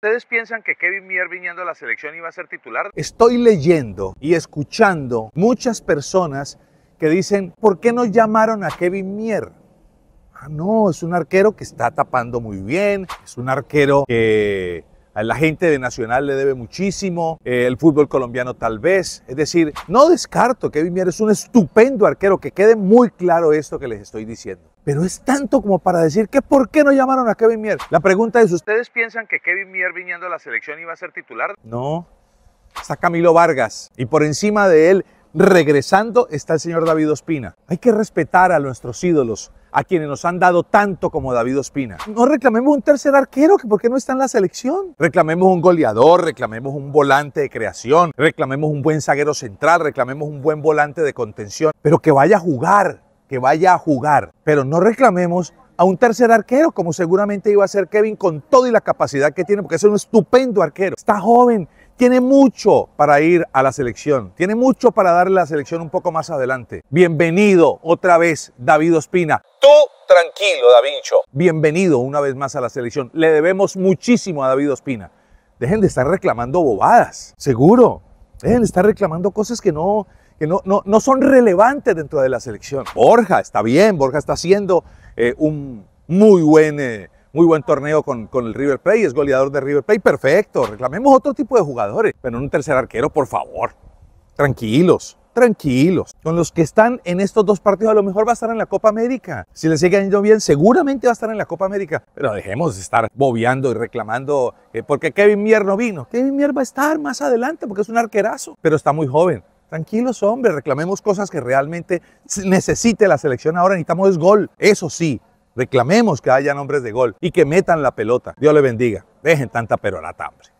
¿Ustedes piensan que Kevin Mier viniendo a la selección iba a ser titular? Estoy leyendo y escuchando muchas personas que dicen, ¿por qué no llamaron a Kevin Mier? Ah, no, es un arquero que está tapando muy bien, es un arquero que a la gente de Nacional le debe muchísimo, eh, el fútbol colombiano tal vez. Es decir, no descarto, Kevin Mier es un estupendo arquero, que quede muy claro esto que les estoy diciendo pero es tanto como para decir que por qué no llamaron a Kevin Mier. La pregunta es, ¿ustedes piensan que Kevin Mier viniendo a la selección iba a ser titular? No, está Camilo Vargas y por encima de él, regresando, está el señor David Ospina. Hay que respetar a nuestros ídolos, a quienes nos han dado tanto como David Ospina. No reclamemos un tercer arquero, que por qué no está en la selección. Reclamemos un goleador, reclamemos un volante de creación, reclamemos un buen zaguero central, reclamemos un buen volante de contención, pero que vaya a jugar que vaya a jugar, pero no reclamemos a un tercer arquero, como seguramente iba a ser Kevin con todo y la capacidad que tiene, porque es un estupendo arquero. Está joven, tiene mucho para ir a la selección, tiene mucho para darle a la selección un poco más adelante. Bienvenido otra vez, David Ospina. Tú tranquilo, Davincho. Bienvenido una vez más a la selección. Le debemos muchísimo a David Ospina. Dejen de estar reclamando bobadas, seguro. Dejen de estar reclamando cosas que no, que no, no, son relevantes dentro de la selección. Borja está bien, Borja está haciendo eh, un muy buen, eh, muy buen torneo con, con el River Plate, es goleador de River Plate, perfecto, reclamemos otro tipo de jugadores, pero un tercer arquero, por favor, tranquilos tranquilos. Con los que están en estos dos partidos, a lo mejor va a estar en la Copa América. Si le siguen yendo bien, seguramente va a estar en la Copa América. Pero dejemos de estar bobeando y reclamando eh, porque Kevin Mier no vino. Kevin Mier va a estar más adelante porque es un arquerazo, pero está muy joven. Tranquilos, hombres, reclamemos cosas que realmente necesite la selección ahora. Necesitamos gol. Eso sí, reclamemos que haya nombres de gol y que metan la pelota. Dios le bendiga. Dejen tanta peronata, hombre.